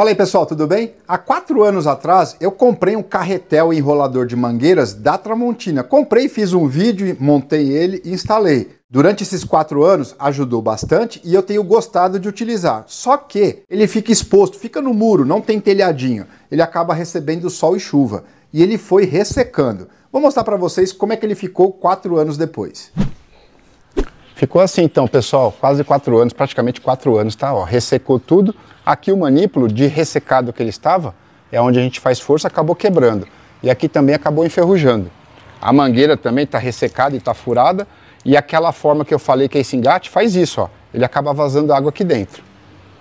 Fala aí pessoal, tudo bem? Há quatro anos atrás eu comprei um carretel enrolador de mangueiras da Tramontina. Comprei, fiz um vídeo, montei ele e instalei. Durante esses quatro anos ajudou bastante e eu tenho gostado de utilizar. Só que ele fica exposto, fica no muro, não tem telhadinho. Ele acaba recebendo sol e chuva e ele foi ressecando. Vou mostrar para vocês como é que ele ficou quatro anos depois. Ficou assim então, pessoal, quase quatro anos, praticamente quatro anos, tá? Ó, ressecou tudo. Aqui o manípulo, de ressecado que ele estava, é onde a gente faz força, acabou quebrando. E aqui também acabou enferrujando. A mangueira também está ressecada e está furada. E aquela forma que eu falei que é esse engate faz isso, ó. Ele acaba vazando água aqui dentro.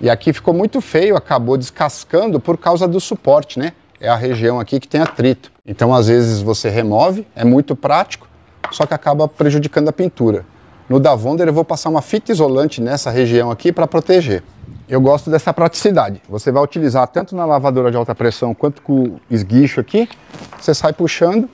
E aqui ficou muito feio, acabou descascando por causa do suporte, né? É a região aqui que tem atrito. Então, às vezes, você remove, é muito prático, só que acaba prejudicando a pintura. No Davonder eu vou passar uma fita isolante nessa região aqui para proteger. Eu gosto dessa praticidade. Você vai utilizar tanto na lavadora de alta pressão quanto com o esguicho aqui. Você sai puxando.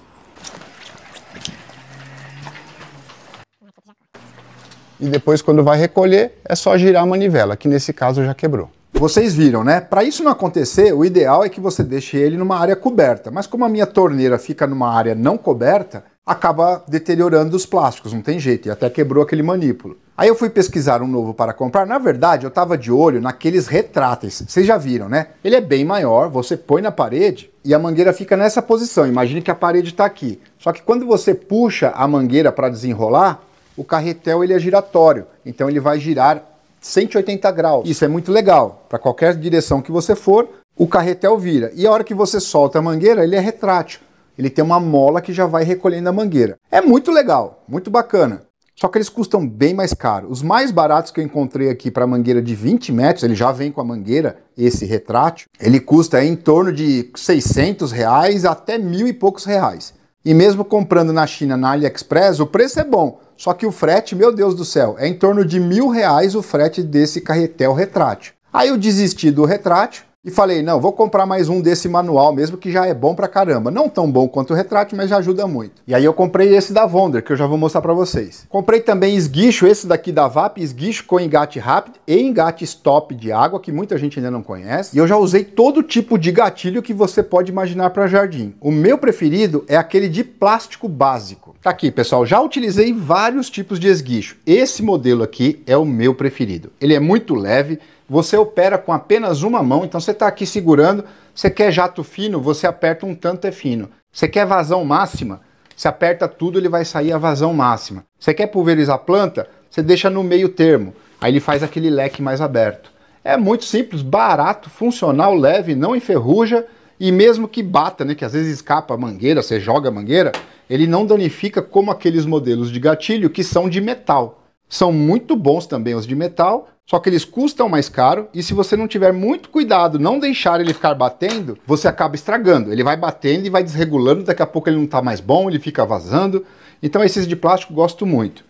E depois quando vai recolher é só girar a manivela, que nesse caso já quebrou. Vocês viram, né? Para isso não acontecer, o ideal é que você deixe ele numa área coberta. Mas como a minha torneira fica numa área não coberta, acaba deteriorando os plásticos, não tem jeito, e até quebrou aquele manípulo. Aí eu fui pesquisar um novo para comprar. Na verdade, eu estava de olho naqueles retráteis. Vocês já viram, né? Ele é bem maior, você põe na parede e a mangueira fica nessa posição. Imagine que a parede está aqui. Só que quando você puxa a mangueira para desenrolar, o carretel ele é giratório. Então ele vai girar 180 graus. Isso é muito legal. Para qualquer direção que você for, o carretel vira. E a hora que você solta a mangueira, ele é retrátil ele tem uma mola que já vai recolhendo a mangueira. É muito legal, muito bacana. Só que eles custam bem mais caro. Os mais baratos que eu encontrei aqui para mangueira de 20 metros, ele já vem com a mangueira, esse retrátil, ele custa em torno de 600 reais até mil e poucos reais. E mesmo comprando na China, na AliExpress, o preço é bom. Só que o frete, meu Deus do céu, é em torno de mil reais o frete desse carretel retrátil. Aí eu desisti do retrátil, e falei, não, vou comprar mais um desse manual mesmo, que já é bom pra caramba. Não tão bom quanto o retrátil, mas já ajuda muito. E aí eu comprei esse da Wonder, que eu já vou mostrar pra vocês. Comprei também esguicho, esse daqui da VAP, esguicho com engate rápido e engate stop de água, que muita gente ainda não conhece. E eu já usei todo tipo de gatilho que você pode imaginar para jardim. O meu preferido é aquele de plástico básico. Tá aqui, pessoal, já utilizei vários tipos de esguicho. Esse modelo aqui é o meu preferido. Ele é muito leve, você opera com apenas uma mão, então você está aqui segurando, você quer jato fino, você aperta um tanto é fino. Você quer vazão máxima, você aperta tudo, ele vai sair a vazão máxima. Você quer pulverizar a planta, você deixa no meio termo, aí ele faz aquele leque mais aberto. É muito simples, barato, funcional, leve, não enferruja e mesmo que bata, né, que às vezes escapa a mangueira, você joga a mangueira, ele não danifica como aqueles modelos de gatilho que são de metal. São muito bons também os de metal, só que eles custam mais caro e se você não tiver muito cuidado, não deixar ele ficar batendo, você acaba estragando. Ele vai batendo e vai desregulando, daqui a pouco ele não está mais bom, ele fica vazando. Então esses de plástico gosto muito.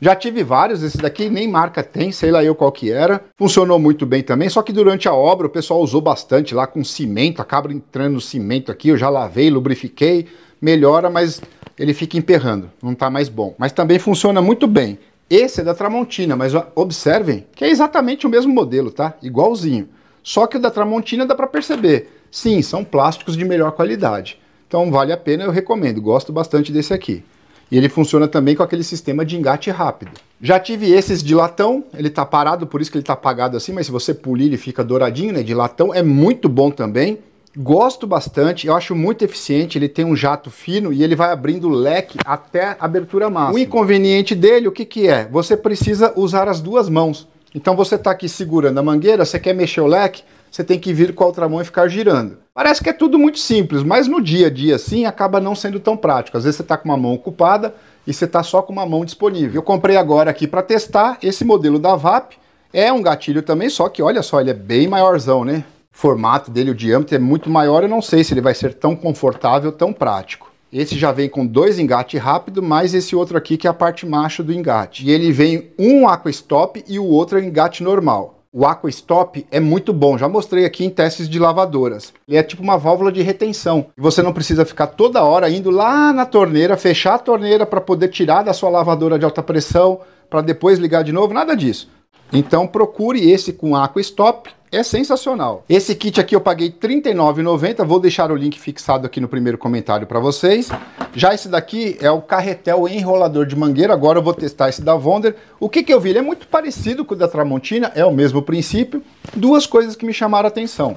Já tive vários, esse daqui nem marca tem, sei lá eu qual que era. Funcionou muito bem também, só que durante a obra o pessoal usou bastante lá com cimento, acaba entrando no cimento aqui, eu já lavei, lubrifiquei, melhora, mas ele fica emperrando, não tá mais bom. Mas também funciona muito bem. Esse é da Tramontina, mas observem que é exatamente o mesmo modelo, tá? Igualzinho. Só que o da Tramontina dá para perceber. Sim, são plásticos de melhor qualidade. Então vale a pena, eu recomendo. Gosto bastante desse aqui. E ele funciona também com aquele sistema de engate rápido. Já tive esses de latão, ele tá parado, por isso que ele tá apagado assim, mas se você polir ele fica douradinho, né? De latão é muito bom também. Gosto bastante, eu acho muito eficiente. Ele tem um jato fino e ele vai abrindo o leque até a abertura máxima. O inconveniente dele, o que, que é? Você precisa usar as duas mãos. Então você está aqui segurando a mangueira, você quer mexer o leque, você tem que vir com a outra mão e ficar girando. Parece que é tudo muito simples, mas no dia a dia assim acaba não sendo tão prático. Às vezes você está com uma mão ocupada e você está só com uma mão disponível. Eu comprei agora aqui para testar esse modelo da VAP. É um gatilho também, só que olha só, ele é bem maiorzão, né? formato dele, o diâmetro é muito maior, eu não sei se ele vai ser tão confortável, tão prático. Esse já vem com dois engate rápido, mais esse outro aqui que é a parte macho do engate. E ele vem um aqua stop e o outro é engate normal. O aqua stop é muito bom, já mostrei aqui em testes de lavadoras. Ele é tipo uma válvula de retenção. E você não precisa ficar toda hora indo lá na torneira, fechar a torneira para poder tirar da sua lavadora de alta pressão, para depois ligar de novo, nada disso. Então procure esse com aqua stop, é sensacional. Esse kit aqui eu paguei R$39,90, vou deixar o link fixado aqui no primeiro comentário para vocês. Já esse daqui é o carretel enrolador de mangueira, agora eu vou testar esse da Wonder. O que, que eu vi? Ele é muito parecido com o da Tramontina, é o mesmo princípio. Duas coisas que me chamaram a atenção.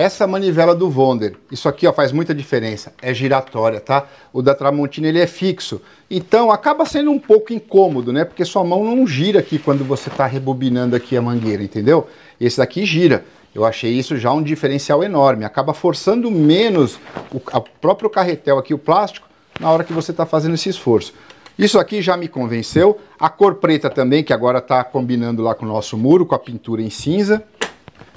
Essa manivela do Vonder, isso aqui ó, faz muita diferença, é giratória, tá? O da Tramontina ele é fixo, então acaba sendo um pouco incômodo, né? Porque sua mão não gira aqui quando você está rebobinando aqui a mangueira, entendeu? Esse daqui gira, eu achei isso já um diferencial enorme, acaba forçando menos o próprio carretel aqui, o plástico, na hora que você está fazendo esse esforço. Isso aqui já me convenceu, a cor preta também, que agora está combinando lá com o nosso muro, com a pintura em cinza,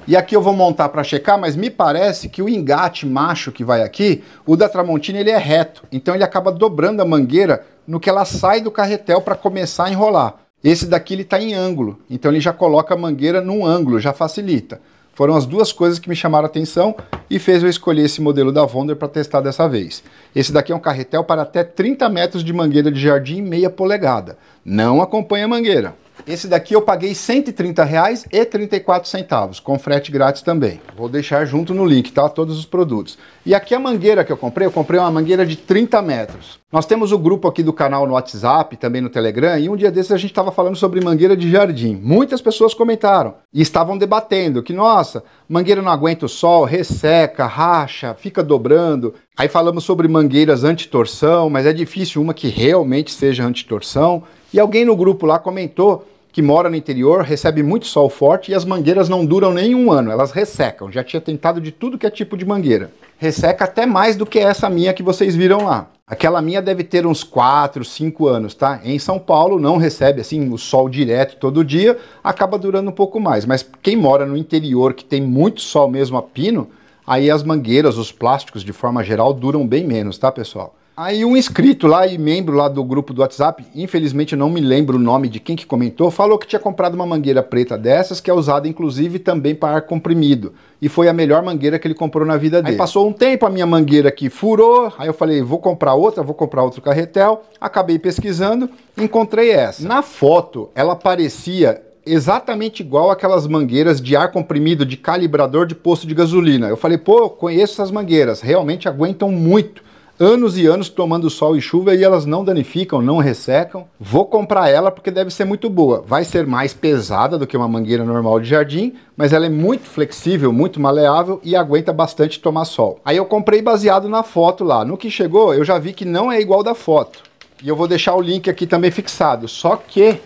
e aqui eu vou montar para checar, mas me parece que o engate macho que vai aqui, o da Tramontina ele é reto, então ele acaba dobrando a mangueira no que ela sai do carretel para começar a enrolar. Esse daqui ele está em ângulo, então ele já coloca a mangueira num ângulo, já facilita. Foram as duas coisas que me chamaram a atenção e fez eu escolher esse modelo da Vonder para testar dessa vez. Esse daqui é um carretel para até 30 metros de mangueira de jardim meia polegada. Não acompanha a mangueira. Esse daqui eu paguei R$130,34 com frete grátis também. Vou deixar junto no link, tá? Todos os produtos. E aqui a mangueira que eu comprei, eu comprei uma mangueira de 30 metros. Nós temos o grupo aqui do canal no WhatsApp, também no Telegram, e um dia desses a gente estava falando sobre mangueira de jardim. Muitas pessoas comentaram e estavam debatendo que, nossa, mangueira não aguenta o sol, resseca, racha, fica dobrando. Aí falamos sobre mangueiras antitorção, mas é difícil uma que realmente seja antitorção. E alguém no grupo lá comentou que mora no interior, recebe muito sol forte e as mangueiras não duram nem um ano, elas ressecam. Já tinha tentado de tudo que é tipo de mangueira. Resseca até mais do que essa minha que vocês viram lá. Aquela minha deve ter uns 4, 5 anos, tá? Em São Paulo não recebe assim o sol direto todo dia, acaba durando um pouco mais. Mas quem mora no interior que tem muito sol mesmo a pino, aí as mangueiras, os plásticos de forma geral duram bem menos, tá, pessoal? Aí um inscrito lá e membro lá do grupo do WhatsApp, infelizmente não me lembro o nome de quem que comentou, falou que tinha comprado uma mangueira preta dessas, que é usada inclusive também para ar comprimido. E foi a melhor mangueira que ele comprou na vida dele. Aí passou um tempo, a minha mangueira aqui furou, aí eu falei, vou comprar outra, vou comprar outro carretel. Acabei pesquisando, encontrei essa. Na foto, ela parecia exatamente igual aquelas mangueiras de ar comprimido de calibrador de posto de gasolina. Eu falei, pô, conheço essas mangueiras, realmente aguentam muito anos e anos tomando sol e chuva e elas não danificam, não ressecam. Vou comprar ela porque deve ser muito boa. Vai ser mais pesada do que uma mangueira normal de jardim, mas ela é muito flexível, muito maleável e aguenta bastante tomar sol. Aí eu comprei baseado na foto lá. No que chegou, eu já vi que não é igual da foto. E eu vou deixar o link aqui também fixado. Só que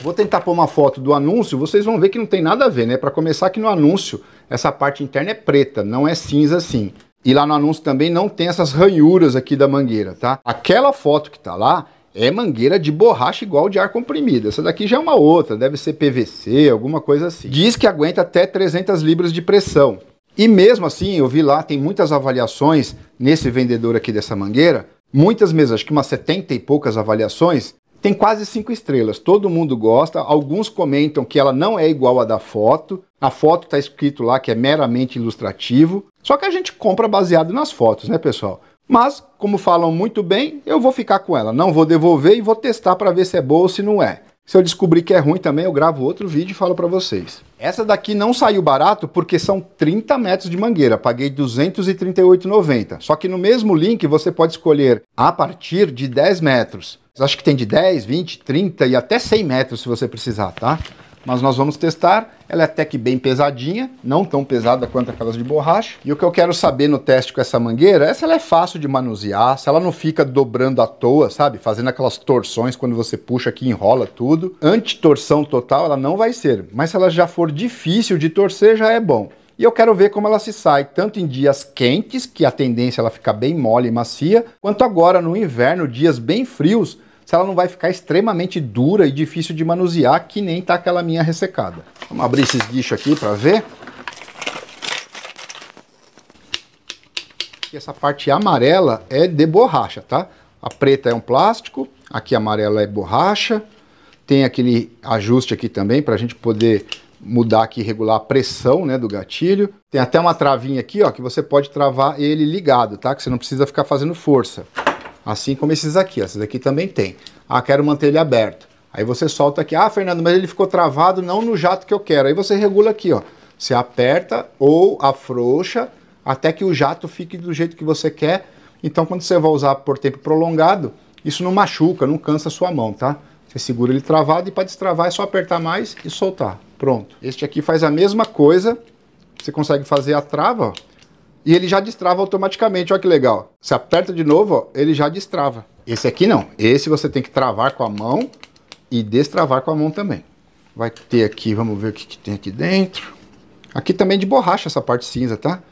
Vou tentar pôr uma foto do anúncio, vocês vão ver que não tem nada a ver, né? Para começar que no anúncio, essa parte interna é preta, não é cinza assim. E lá no anúncio também não tem essas ranhuras aqui da mangueira, tá? Aquela foto que tá lá é mangueira de borracha igual de ar comprimido. Essa daqui já é uma outra, deve ser PVC, alguma coisa assim. Diz que aguenta até 300 libras de pressão. E mesmo assim, eu vi lá, tem muitas avaliações nesse vendedor aqui dessa mangueira, muitas mesmo, acho que umas 70 e poucas avaliações, tem quase cinco estrelas, todo mundo gosta. Alguns comentam que ela não é igual à da foto. A foto está escrito lá que é meramente ilustrativo. Só que a gente compra baseado nas fotos, né, pessoal? Mas, como falam muito bem, eu vou ficar com ela. Não vou devolver e vou testar para ver se é boa ou se não é. Se eu descobrir que é ruim também, eu gravo outro vídeo e falo para vocês. Essa daqui não saiu barato porque são 30 metros de mangueira, paguei 238,90. Só que no mesmo link você pode escolher a partir de 10 metros. Acho que tem de 10, 20, 30 e até 100 metros se você precisar, tá? Mas nós vamos testar, ela é até que bem pesadinha, não tão pesada quanto aquelas de borracha. E o que eu quero saber no teste com essa mangueira, essa ela é fácil de manusear, se ela não fica dobrando à toa, sabe? Fazendo aquelas torções quando você puxa aqui enrola tudo. Antitorção total ela não vai ser, mas se ela já for difícil de torcer já é bom e eu quero ver como ela se sai, tanto em dias quentes, que a tendência é ela fica bem mole e macia, quanto agora no inverno, dias bem frios, se ela não vai ficar extremamente dura e difícil de manusear, que nem tá aquela minha ressecada. Vamos abrir esses guichos aqui para ver. E essa parte amarela é de borracha, tá? A preta é um plástico, aqui a amarela é borracha. Tem aquele ajuste aqui também para a gente poder mudar aqui, regular a pressão né, do gatilho. Tem até uma travinha aqui, ó, que você pode travar ele ligado, tá? Que você não precisa ficar fazendo força. Assim como esses aqui, ó, esses aqui também tem. Ah, quero manter ele aberto. Aí você solta aqui, ah, Fernando, mas ele ficou travado não no jato que eu quero. Aí você regula aqui, ó. Você aperta ou afrouxa até que o jato fique do jeito que você quer. Então, quando você vai usar por tempo prolongado, isso não machuca, não cansa a sua mão, tá? Você segura ele travado e para destravar é só apertar mais e soltar. Pronto. Este aqui faz a mesma coisa. Você consegue fazer a trava, ó, E ele já destrava automaticamente, olha que legal. Você aperta de novo, ó, ele já destrava. Esse aqui não. Esse você tem que travar com a mão e destravar com a mão também. Vai ter aqui, vamos ver o que, que tem aqui dentro. Aqui também de borracha essa parte cinza, tá?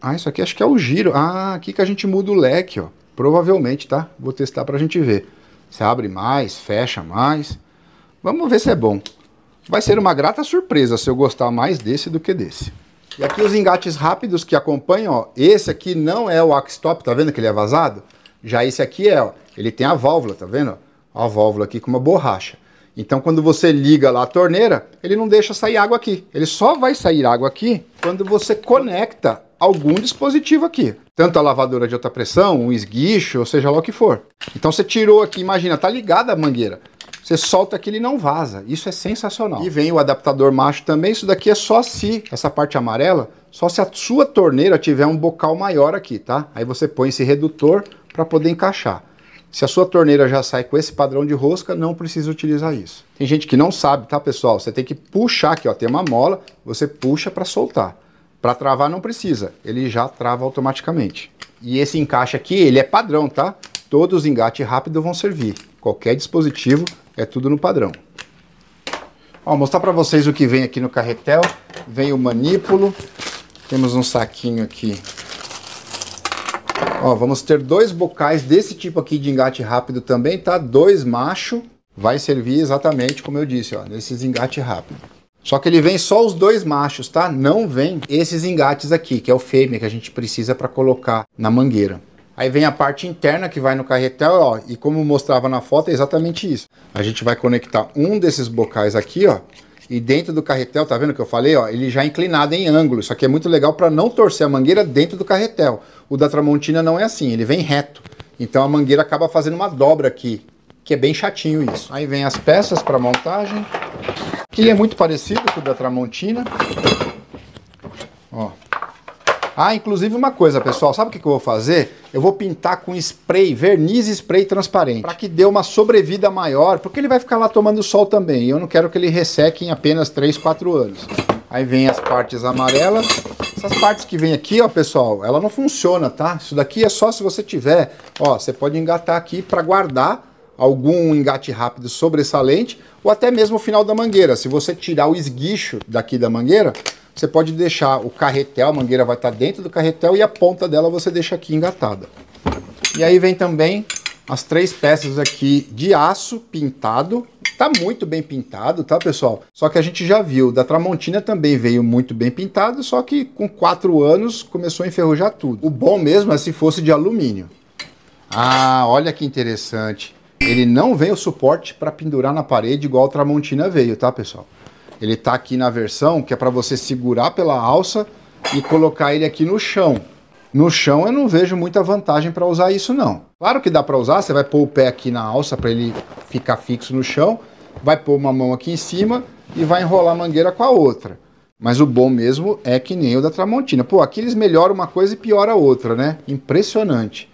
Ah, isso aqui acho que é o giro. Ah, aqui que a gente muda o leque, ó. Provavelmente, tá? Vou testar pra gente ver. Você abre mais, fecha mais. Vamos ver se é bom. Vai ser uma grata surpresa se eu gostar mais desse do que desse. E aqui os engates rápidos que acompanham, ó. Esse aqui não é o Axtop, tá vendo que ele é vazado? Já esse aqui é, ó. Ele tem a válvula, tá vendo? A válvula aqui com uma borracha. Então quando você liga lá a torneira, ele não deixa sair água aqui. Ele só vai sair água aqui quando você conecta algum dispositivo aqui. Tanto a lavadora de alta pressão, um esguicho, ou seja lá o que for. Então você tirou aqui, imagina, tá ligada a mangueira. Você solta que ele não vaza. Isso é sensacional. E vem o adaptador macho também. Isso daqui é só se, essa parte amarela, só se a sua torneira tiver um bocal maior aqui, tá? Aí você põe esse redutor para poder encaixar. Se a sua torneira já sai com esse padrão de rosca, não precisa utilizar isso. Tem gente que não sabe, tá pessoal? Você tem que puxar aqui, ó, tem uma mola, você puxa para soltar. Para travar não precisa, ele já trava automaticamente. E esse encaixe aqui, ele é padrão, tá? Todos os engate rápido vão servir. Qualquer dispositivo é tudo no padrão. Ó, mostrar para vocês o que vem aqui no carretel. Vem o manípulo. Temos um saquinho aqui. Ó, vamos ter dois bocais desse tipo aqui de engate rápido também, tá? Dois macho. Vai servir exatamente como eu disse, ó, nesses engate rápido. Só que ele vem só os dois machos, tá? Não vem esses engates aqui, que é o fêmea que a gente precisa para colocar na mangueira. Aí vem a parte interna que vai no carretel, ó, e como mostrava na foto, é exatamente isso. A gente vai conectar um desses bocais aqui, ó, e dentro do carretel, tá vendo que eu falei, ó, ele já é inclinado em ângulo. Isso aqui é muito legal para não torcer a mangueira dentro do carretel. O da Tramontina não é assim, ele vem reto. Então a mangueira acaba fazendo uma dobra aqui, que é bem chatinho isso. Aí vem as peças para montagem que é muito parecido com o da Tramontina. Ó. Ah, inclusive uma coisa, pessoal, sabe o que, eu vou fazer? Eu vou pintar com spray, verniz spray transparente, para que dê uma sobrevida maior, porque ele vai ficar lá tomando sol também, e eu não quero que ele resseque em apenas 3, 4 anos. Aí vem as partes amarelas, essas partes que vem aqui, ó, pessoal, ela não funciona, tá? Isso daqui é só se você tiver, ó, você pode engatar aqui para guardar algum engate rápido sobressalente ou até mesmo o final da mangueira. Se você tirar o esguicho daqui da mangueira, você pode deixar o carretel, a mangueira vai estar dentro do carretel e a ponta dela você deixa aqui engatada. E aí vem também as três peças aqui de aço pintado. Tá muito bem pintado, tá, pessoal? Só que a gente já viu, da Tramontina também veio muito bem pintado, só que com quatro anos começou a enferrujar tudo. O bom mesmo é se fosse de alumínio. Ah, olha que interessante. Ele não vem o suporte para pendurar na parede igual a Tramontina veio, tá, pessoal? Ele tá aqui na versão que é para você segurar pela alça e colocar ele aqui no chão. No chão eu não vejo muita vantagem para usar isso não. Claro que dá para usar, você vai pôr o pé aqui na alça para ele ficar fixo no chão, vai pôr uma mão aqui em cima e vai enrolar a mangueira com a outra. Mas o bom mesmo é que nem o da Tramontina. Pô, aqui eles melhoram uma coisa e pioram a outra, né? Impressionante.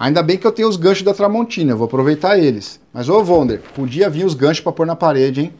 Ainda bem que eu tenho os ganchos da Tramontina, vou aproveitar eles. Mas ô Wonder, podia vir os ganchos para pôr na parede, hein?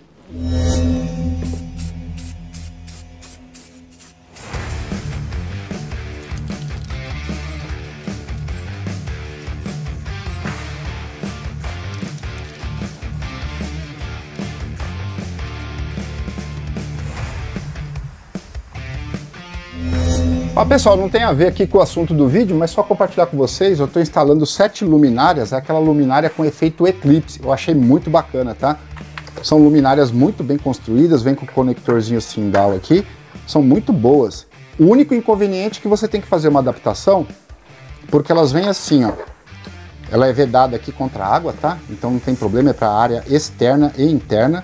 Ó, pessoal, não tem a ver aqui com o assunto do vídeo, mas só compartilhar com vocês, eu estou instalando sete luminárias, é aquela luminária com efeito eclipse, eu achei muito bacana, tá? São luminárias muito bem construídas, vem com conectorzinho sindal aqui, são muito boas. O único inconveniente é que você tem que fazer uma adaptação, porque elas vêm assim, ó. Ela é vedada aqui contra a água, tá? Então não tem problema, é para área externa e interna.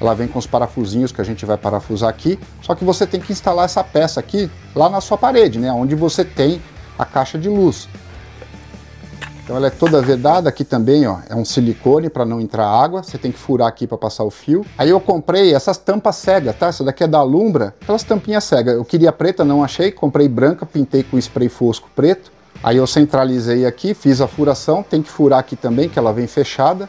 Ela vem com os parafusinhos que a gente vai parafusar aqui, só que você tem que instalar essa peça aqui lá na sua parede, né, onde você tem a caixa de luz. Então ela é toda vedada aqui também, ó, é um silicone para não entrar água, você tem que furar aqui para passar o fio. Aí eu comprei essas tampas cega, tá? Essa daqui é da Alumbra, aquelas tampinhas cega. Eu queria preta, não achei, comprei branca, pintei com spray fosco preto. Aí eu centralizei aqui, fiz a furação, tem que furar aqui também, que ela vem fechada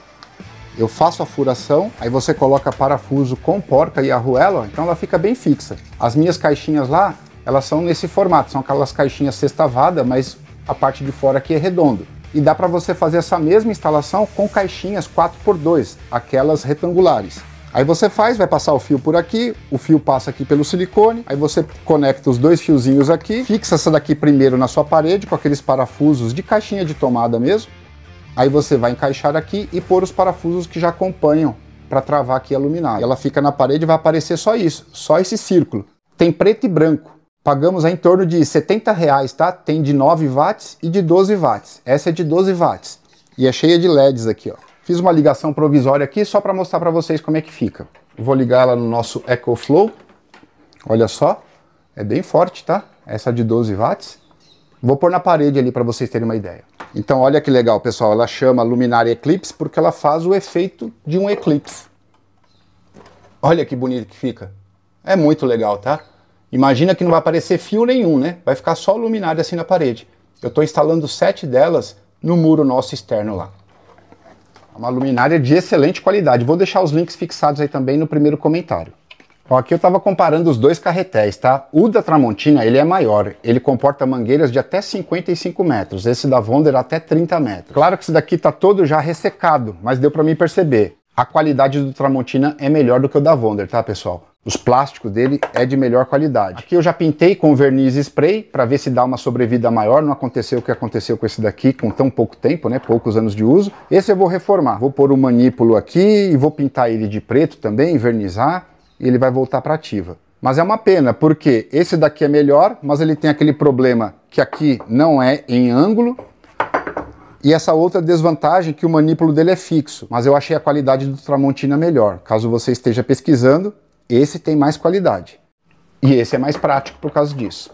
eu faço a furação, aí você coloca parafuso com porca e arruela, então ela fica bem fixa. As minhas caixinhas lá, elas são nesse formato, são aquelas caixinhas sextavada, mas a parte de fora aqui é redondo. E dá para você fazer essa mesma instalação com caixinhas 4x2, aquelas retangulares. Aí você faz, vai passar o fio por aqui, o fio passa aqui pelo silicone, aí você conecta os dois fiozinhos aqui, fixa essa daqui primeiro na sua parede com aqueles parafusos de caixinha de tomada mesmo, Aí você vai encaixar aqui e pôr os parafusos que já acompanham para travar aqui a luminária. Ela fica na parede e vai aparecer só isso, só esse círculo. Tem preto e branco. Pagamos em torno de 70 reais, tá? Tem de 9 watts e de 12 watts. Essa é de 12 watts e é cheia de LEDs aqui, ó. Fiz uma ligação provisória aqui só para mostrar para vocês como é que fica. Vou ligar ela no nosso EcoFlow. Olha só, é bem forte, tá? Essa de 12 watts. Vou pôr na parede ali para vocês terem uma ideia. Então olha que legal, pessoal, ela chama luminária eclipse porque ela faz o efeito de um eclipse. Olha que bonito que fica. É muito legal, tá? Imagina que não vai aparecer fio nenhum, né? Vai ficar só luminária assim na parede. Eu estou instalando sete delas no muro nosso externo lá. É uma luminária de excelente qualidade. Vou deixar os links fixados aí também no primeiro comentário aqui eu estava comparando os dois carretéis, tá? O da Tramontina, ele é maior, ele comporta mangueiras de até 55 metros, esse da Vonder até 30 metros. Claro que esse daqui tá todo já ressecado, mas deu para mim perceber. A qualidade do Tramontina é melhor do que o da Vonder, tá pessoal? Os plásticos dele é de melhor qualidade. Aqui eu já pintei com verniz spray para ver se dá uma sobrevida maior. Não aconteceu o que aconteceu com esse daqui com tão pouco tempo, né? Poucos anos de uso. Esse eu vou reformar. Vou pôr o um manípulo aqui e vou pintar ele de preto também, vernizar e ele vai voltar para ativa. Mas é uma pena, porque esse daqui é melhor, mas ele tem aquele problema que aqui não é em ângulo. E essa outra desvantagem que o manípulo dele é fixo, mas eu achei a qualidade do Tramontina melhor. Caso você esteja pesquisando, esse tem mais qualidade. E esse é mais prático por causa disso.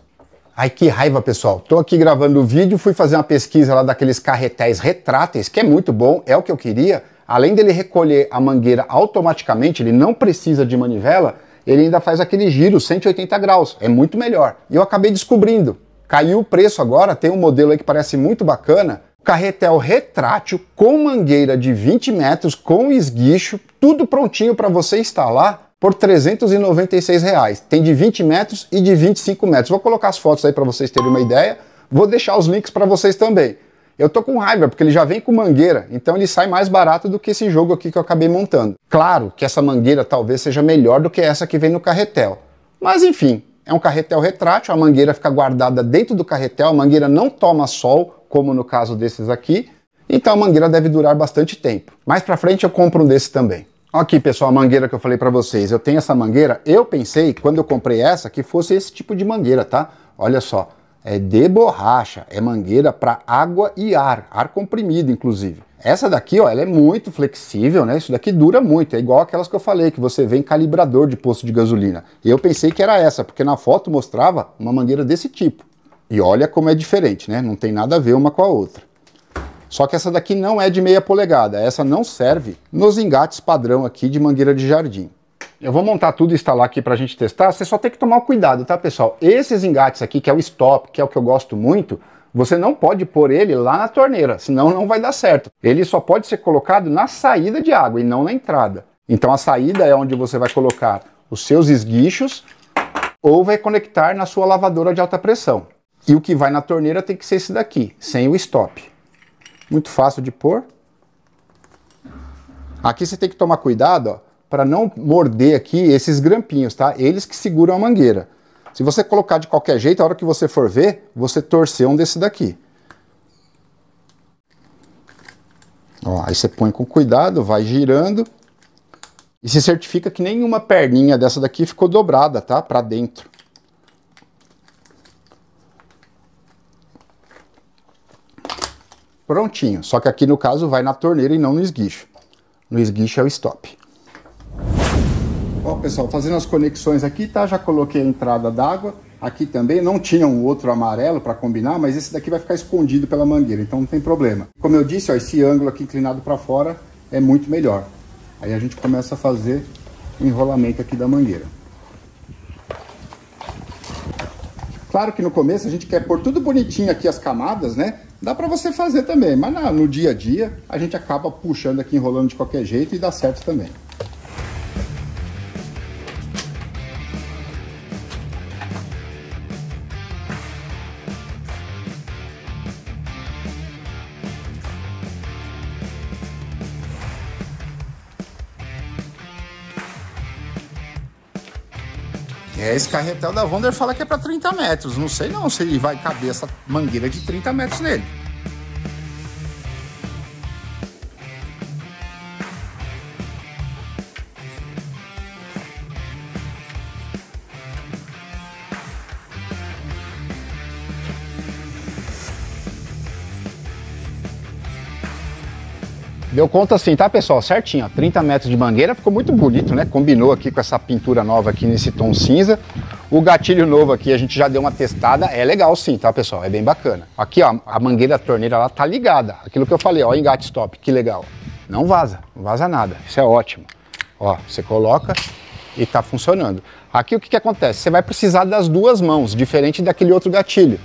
Ai que raiva, pessoal. Tô aqui gravando o vídeo, fui fazer uma pesquisa lá daqueles carretéis retráteis, que é muito bom, é o que eu queria, além dele recolher a mangueira automaticamente, ele não precisa de manivela, ele ainda faz aquele giro 180 graus. É muito melhor. E eu acabei descobrindo. Caiu o preço agora, tem um modelo aí que parece muito bacana. Carretel retrátil com mangueira de 20 metros, com esguicho, tudo prontinho para você instalar por 396 reais. Tem de 20 metros e de 25 metros. Vou colocar as fotos aí para vocês terem uma ideia. Vou deixar os links para vocês também. Eu tô com raiva porque ele já vem com mangueira, então ele sai mais barato do que esse jogo aqui que eu acabei montando. Claro que essa mangueira talvez seja melhor do que essa que vem no carretel. Mas enfim, é um carretel retrátil, a mangueira fica guardada dentro do carretel, a mangueira não toma sol, como no caso desses aqui, então a mangueira deve durar bastante tempo. Mais pra frente eu compro um desse também. Aqui pessoal, a mangueira que eu falei para vocês, eu tenho essa mangueira, eu pensei quando eu comprei essa que fosse esse tipo de mangueira, tá? Olha só, é de borracha, é mangueira para água e ar, ar comprimido inclusive. Essa daqui, ó, ela é muito flexível, né? Isso daqui dura muito, é igual aquelas que eu falei, que você vê em calibrador de posto de gasolina. Eu pensei que era essa, porque na foto mostrava uma mangueira desse tipo. E olha como é diferente, né? Não tem nada a ver uma com a outra. Só que essa daqui não é de meia polegada, essa não serve nos engates padrão aqui de mangueira de jardim. Eu vou montar tudo e instalar aqui para a gente testar. Você só tem que tomar cuidado, tá, pessoal? Esses engates aqui, que é o stop, que é o que eu gosto muito, você não pode pôr ele lá na torneira, senão não vai dar certo. Ele só pode ser colocado na saída de água e não na entrada. Então a saída é onde você vai colocar os seus esguichos ou vai conectar na sua lavadora de alta pressão. E o que vai na torneira tem que ser esse daqui, sem o stop. Muito fácil de pôr. Aqui você tem que tomar cuidado, ó, para não morder aqui esses grampinhos, tá? Eles que seguram a mangueira. Se você colocar de qualquer jeito, a hora que você for ver, você torcer um desse daqui. Ó, aí você põe com cuidado, vai girando e se certifica que nenhuma perninha dessa daqui ficou dobrada, tá? Para dentro. Prontinho, só que aqui no caso vai na torneira e não no esguicho. No esguicho é o stop. Ó, pessoal, fazendo as conexões aqui, tá? Já coloquei a entrada d'água. Aqui também não tinha um outro amarelo para combinar, mas esse daqui vai ficar escondido pela mangueira, então não tem problema. Como eu disse, ó, esse ângulo aqui inclinado para fora é muito melhor. Aí a gente começa a fazer o enrolamento aqui da mangueira. Claro que no começo a gente quer pôr tudo bonitinho aqui as camadas, né? Dá para você fazer também, mas no dia a dia a gente acaba puxando aqui, enrolando de qualquer jeito e dá certo também. É, esse carretel da Wonder fala que é para 30 metros. Não sei não se ele vai caber essa mangueira de 30 metros nele. Deu conta assim, tá, pessoal? Certinho, ó, 30 metros de mangueira, ficou muito bonito, né? Combinou aqui com essa pintura nova aqui nesse tom cinza. O gatilho novo aqui, a gente já deu uma testada, é legal sim, tá, pessoal? É bem bacana. Aqui, ó, a mangueira a torneira, ela tá ligada. Aquilo que eu falei, ó, engate stop, que legal. Não vaza, não vaza nada, isso é ótimo. Ó, você coloca e tá funcionando. Aqui o que, que acontece? Você vai precisar das duas mãos, diferente daquele outro gatilho.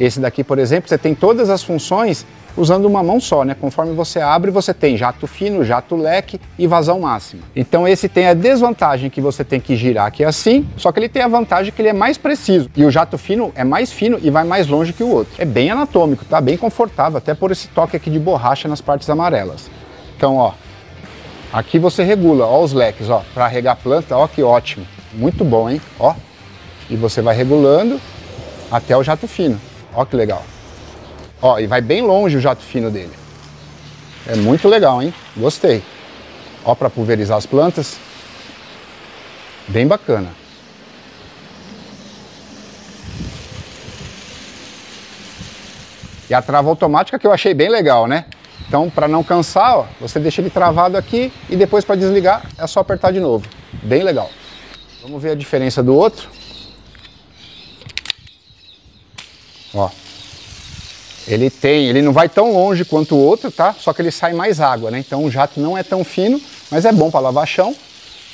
Esse daqui, por exemplo, você tem todas as funções usando uma mão só, né? Conforme você abre, você tem jato fino, jato leque e vazão máxima. Então esse tem a desvantagem que você tem que girar aqui assim, só que ele tem a vantagem que ele é mais preciso. E o jato fino é mais fino e vai mais longe que o outro. É bem anatômico, tá bem confortável, até por esse toque aqui de borracha nas partes amarelas. Então, ó, aqui você regula, ó os leques, ó, para regar planta, ó que ótimo. Muito bom, hein? Ó. E você vai regulando até o jato fino. Ó que legal. Ó, e vai bem longe o jato fino dele. É muito legal, hein? Gostei. Ó, para pulverizar as plantas. Bem bacana. E a trava automática que eu achei bem legal, né? Então, para não cansar, ó, você deixa ele travado aqui e depois para desligar é só apertar de novo. Bem legal. Vamos ver a diferença do outro. Ó, ele tem, ele não vai tão longe quanto o outro, tá? Só que ele sai mais água, né? Então o jato não é tão fino, mas é bom para lavar chão.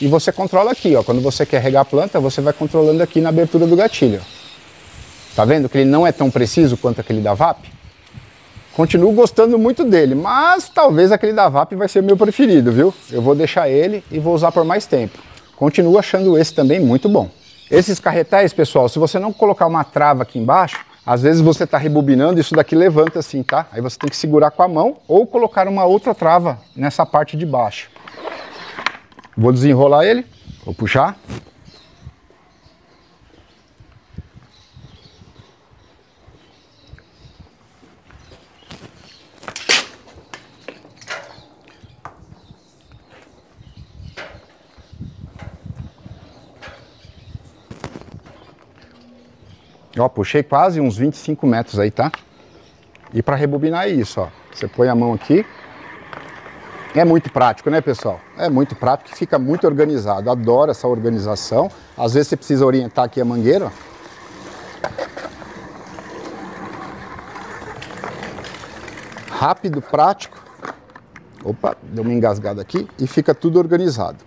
E você controla aqui, ó. Quando você quer regar a planta, você vai controlando aqui na abertura do gatilho. Tá vendo que ele não é tão preciso quanto aquele da VAP? Continuo gostando muito dele, mas talvez aquele da VAP vai ser meu preferido, viu? Eu vou deixar ele e vou usar por mais tempo. Continuo achando esse também muito bom. Esses carretéis, pessoal, se você não colocar uma trava aqui embaixo, às vezes você está rebobinando, isso daqui levanta assim, tá? Aí você tem que segurar com a mão ou colocar uma outra trava nessa parte de baixo. Vou desenrolar ele, vou puxar, Ó, puxei quase uns 25 metros aí, tá? E para rebobinar é isso, ó. Você põe a mão aqui. É muito prático, né, pessoal? É muito prático, fica muito organizado. Adoro essa organização. Às vezes você precisa orientar aqui a mangueira. Rápido, prático. Opa, deu uma engasgada aqui e fica tudo organizado.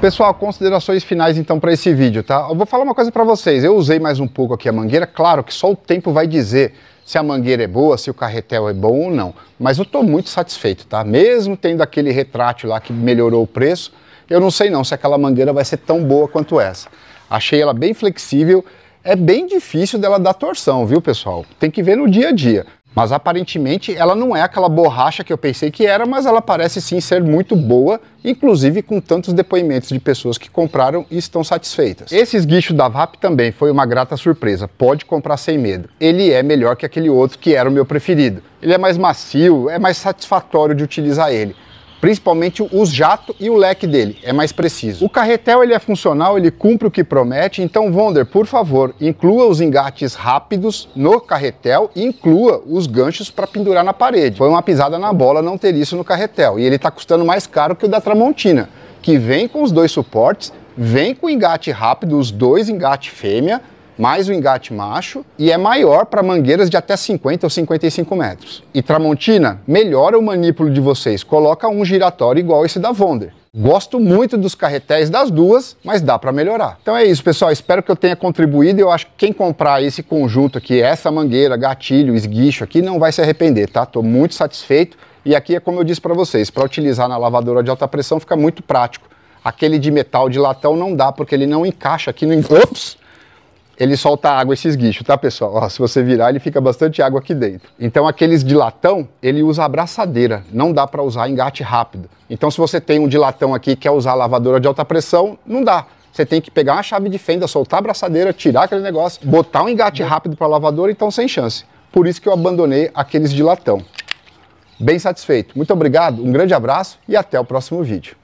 Pessoal, considerações finais então para esse vídeo, tá? Eu vou falar uma coisa para vocês. Eu usei mais um pouco aqui a mangueira, claro que só o tempo vai dizer se a mangueira é boa, se o carretel é bom ou não. Mas eu estou muito satisfeito, tá? Mesmo tendo aquele retrátil lá que melhorou o preço, eu não sei não se aquela mangueira vai ser tão boa quanto essa. Achei ela bem flexível. É bem difícil dela dar torção, viu, pessoal? Tem que ver no dia a dia. Mas aparentemente ela não é aquela borracha que eu pensei que era, mas ela parece sim ser muito boa, inclusive com tantos depoimentos de pessoas que compraram e estão satisfeitas. Esse esguicho da VAP também foi uma grata surpresa, pode comprar sem medo. Ele é melhor que aquele outro que era o meu preferido. Ele é mais macio, é mais satisfatório de utilizar ele principalmente os jato e o leque dele, é mais preciso. O carretel ele é funcional, ele cumpre o que promete, então Wonder, por favor, inclua os engates rápidos no carretel e inclua os ganchos para pendurar na parede. Foi uma pisada na bola não ter isso no carretel, e ele está custando mais caro que o da Tramontina, que vem com os dois suportes, vem com engate rápido, os dois engate fêmea, mais o engate macho e é maior para mangueiras de até 50 ou 55 metros. E Tramontina, melhora o manipulo de vocês, coloca um giratório igual esse da Vonder. Gosto muito dos carretéis das duas, mas dá para melhorar. Então é isso, pessoal. Espero que eu tenha contribuído. Eu acho que quem comprar esse conjunto aqui, essa mangueira, gatilho, esguicho aqui, não vai se arrepender, tá? Tô muito satisfeito. E aqui é como eu disse para vocês, para utilizar na lavadora de alta pressão fica muito prático. Aquele de metal de latão não dá porque ele não encaixa aqui no. Ops! ele solta água esse esguicho, tá, pessoal? Ó, se você virar, ele fica bastante água aqui dentro. Então, aqueles de latão, ele usa abraçadeira, não dá para usar engate rápido. Então, se você tem um de latão aqui e quer usar lavadora de alta pressão, não dá. Você tem que pegar uma chave de fenda, soltar a abraçadeira, tirar aquele negócio, botar um engate rápido para lavadora, então sem chance. Por isso que eu abandonei aqueles de latão. Bem satisfeito. Muito obrigado, um grande abraço e até o próximo vídeo.